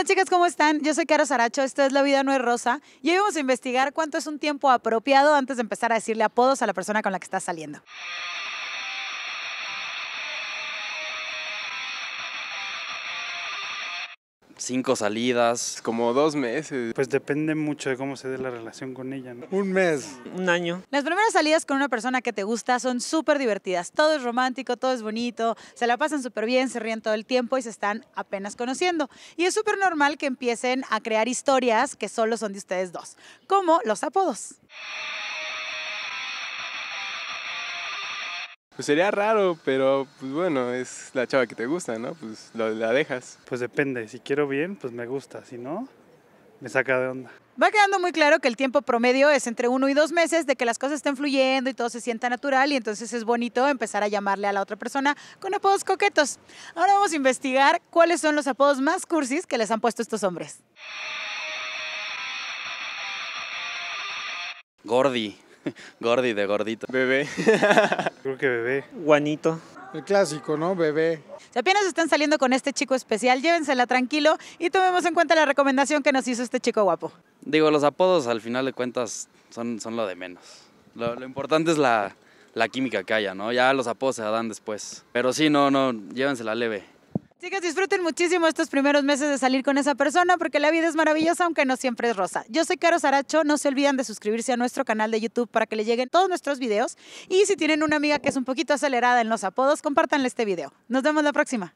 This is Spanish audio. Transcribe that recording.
Hola chicas, ¿cómo están? Yo soy Caro Saracho, esto es La Vida No es Rosa y hoy vamos a investigar cuánto es un tiempo apropiado antes de empezar a decirle apodos a la persona con la que estás saliendo. cinco salidas. Como dos meses. Pues depende mucho de cómo se dé la relación con ella. ¿no? Un mes. Un año. Las primeras salidas con una persona que te gusta son súper divertidas. Todo es romántico, todo es bonito, se la pasan súper bien, se ríen todo el tiempo y se están apenas conociendo. Y es súper normal que empiecen a crear historias que solo son de ustedes dos, como los apodos. Pues sería raro, pero pues bueno, es la chava que te gusta, ¿no? Pues la dejas. Pues depende, si quiero bien, pues me gusta, si no, me saca de onda. Va quedando muy claro que el tiempo promedio es entre uno y dos meses de que las cosas estén fluyendo y todo se sienta natural y entonces es bonito empezar a llamarle a la otra persona con apodos coquetos. Ahora vamos a investigar cuáles son los apodos más cursis que les han puesto estos hombres. Gordy Gordi de gordito. Bebé. Creo que bebé. Guanito El clásico, ¿no? Bebé. Si apenas están saliendo con este chico especial, llévensela tranquilo y tomemos en cuenta la recomendación que nos hizo este chico guapo. Digo, los apodos al final de cuentas son, son lo de menos. Lo, importante es la, la, química que haya, ¿no? Ya los apodos se dan después. Pero sí, no, no, llévensela leve. Chicas, disfruten muchísimo estos primeros meses de salir con esa persona porque la vida es maravillosa, aunque no siempre es rosa. Yo soy Caro Saracho, no se olviden de suscribirse a nuestro canal de YouTube para que le lleguen todos nuestros videos y si tienen una amiga que es un poquito acelerada en los apodos, compártanle este video. Nos vemos la próxima.